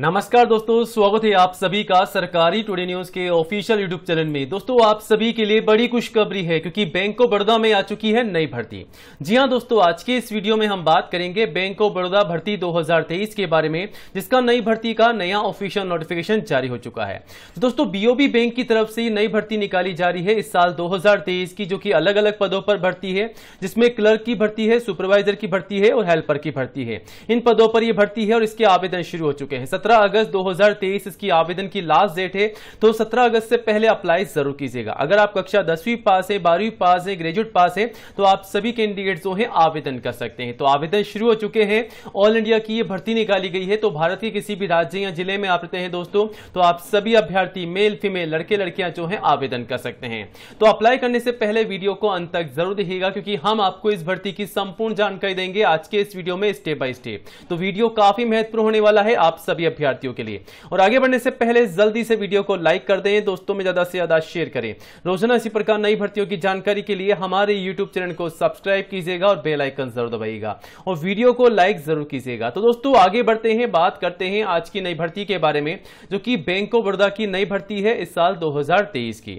नमस्कार दोस्तों स्वागत है आप सभी का सरकारी टुडे न्यूज के ऑफिशियल यूट्यूब चैनल में दोस्तों आप सभी के लिए बड़ी खुशखबरी है क्योंकि बैंक ऑफ बड़ौदा में आ चुकी है नई भर्ती जी हां दोस्तों आज के इस वीडियो में हम बात करेंगे बैंक ऑफ बड़ौदा भर्ती 2023 के बारे में जिसका नई भर्ती का नया ऑफिशियल नोटिफिकेशन जारी हो चुका है तो दोस्तों बीओबी बैंक की तरफ से नई भर्ती निकाली जा रही है इस साल दो की जो की अलग अलग पदों पर भर्ती है जिसमें क्लर्क की भर्ती है सुपरवाइजर की भर्ती है और हेल्पर की भर्ती है इन पदों पर यह भर्ती है और इसके आवेदन शुरू हो चुके हैं 17 अगस्त 2023 इसकी आवेदन की लास्ट डेट है तो 17 अगस्त से पहले अप्लाई जरूर कीजिएगा अगर आप कक्षा दसवीं पास है बारहवीं पास है ग्रेजुएट पास है तो आप सभी कैंडिडेट जो है आवेदन कर सकते हैं तो आवेदन शुरू हो चुके हैं ऑल इंडिया की ये भर्ती निकाली गई है तो भारत के किसी भी राज्य या जिले में आप रहते हैं दोस्तों तो आप सभी अभ्यर्थी मेल फीमेल लड़के लड़कियां जो है आवेदन कर सकते हैं तो अप्लाई करने से पहले वीडियो को अंत तक जरूर देखिएगा क्योंकि हम आपको इस भर्ती की संपूर्ण जानकारी देंगे आज के इस वीडियो में स्टेप बाय स्टेप तो वीडियो काफी महत्वपूर्ण होने वाला है आप सभी अभ्यर्थियों के लिए और आगे बढ़ने से पहले जल्दी से वीडियो को लाइक कर दें दोस्तों में ज्यादा से ज्यादा शेयर करें रोजाना इसी प्रकार नई भर्तियों की जानकारी के लिए हमारे यूट्यूब चैनल को सब्सक्राइब कीजिएगा और बेलाइकन जरूर दबाइएगा और वीडियो को लाइक जरूर कीजिएगा तो दोस्तों आगे बढ़ते हैं बात करते हैं आज की नई भर्ती के बारे में जो कि बैंक ऑफ बड़ौदा की नई भर्ती है इस साल 2023 की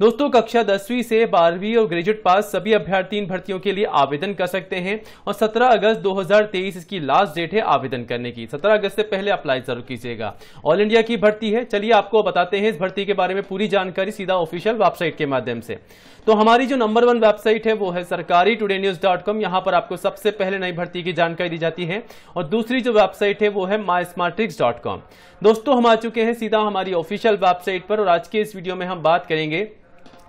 दोस्तों कक्षा दसवीं से बारहवीं और ग्रेजुएट पास सभी अभ्यर्थी भर्तियों के लिए आवेदन कर सकते हैं और 17 अगस्त 2023 इसकी लास्ट डेट है आवेदन करने की 17 अगस्त से पहले अप्लाई सर्व कीजिएगा ऑल इंडिया की भर्ती है चलिए आपको बताते हैं इस भर्ती के बारे में पूरी जानकारी सीधा ऑफिशियल वेबसाइट के माध्यम से तो हमारी जो नंबर वन वेबसाइट है वो है सरकारी टुडे न्यूज डॉट कॉम यहाँ पर आपको सबसे पहले नई भर्ती की जानकारी दी जाती है और दूसरी जो वेबसाइट है वो है माई स्मार्ट्रिक्स डॉट कॉम दोस्तों हम आ चुके हैं सीधा हमारी ऑफिशियल वेबसाइट पर और आज के इस वीडियो में हम बात करेंगे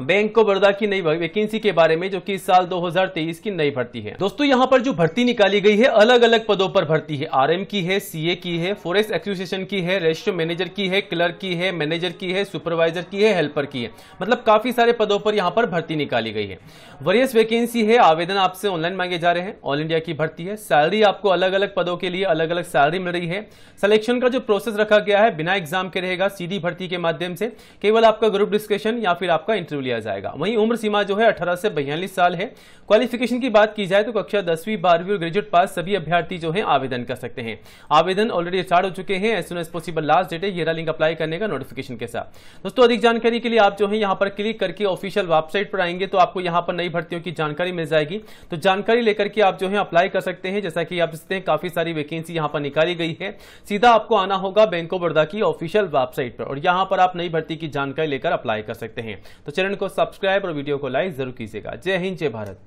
बैंक ऑफ बड़ौदा की नई वैकेंसी के बारे में जो कि इस साल 2023 की नई भर्ती है दोस्तों यहाँ पर जो भर्ती निकाली गई है अलग अलग पदों पर भर्ती है आरएम की है सीए की है फॉरेस्ट एसोसिएशन की है रजिस्टर मैनेजर की है क्लर्क की है मैनेजर की है सुपरवाइजर की है हेल्पर की है मतलब काफी सारे पदों पर यहाँ पर भर्ती निकाली गई है वरियस वैकेंसी है आवेदन आपसे ऑनलाइन मांगे जा रहे हैं ऑल इंडिया की भर्ती है सैलरी आपको अलग अलग पदों के लिए अलग अलग सैलरी मिल रही है सिलेक्शन का जो प्रोसेस रखा गया है बिना एग्जाम के रहेगा सीधी भर्ती के माध्यम से केवल आपका ग्रुप डिस्कशन या फिर आपका इंटरव्यू लिया जाएगा वहीं उम्र सीमा जो है अठारह से बयालीस साल है क्वालिफिकेशन की बात की जाए तो कक्षा दसवीं बारहवीं और ग्रेजुएट पास सभी अभ्यर्थी जो है आवेदन कर सकते हैं आवेदन ऑलरेडी स्टार्ट हो चुके हैं as soon as possible last date है येरा लिंक अप्लाई करने का नोटिफिकेशन के साथ दोस्तों अधिक जानकारी के लिए आप जो है यहाँ पर क्लिक करके ऑफिशियल वेबसाइट पर आएंगे तो आपको यहाँ पर नई भर्तियों की जानकारी मिल जाएगी तो जानकारी लेकर के आप जो है अप्लाई कर सकते हैं जैसा कि आप देखते हैं काफी सारी वैकेंसी यहाँ पर निकाली गई है सीधा आपको आना होगा बैंक ऑफ बड़ौदा की ऑफिशियल वेबसाइट पर और यहाँ पर आप नई भर्ती की जानकारी लेकर अप्लाई कर सकते हैं तो चरण को सब्सक्राइब और वीडियो को लाइक जरूर कीजिएगा जय हिंद जय भारत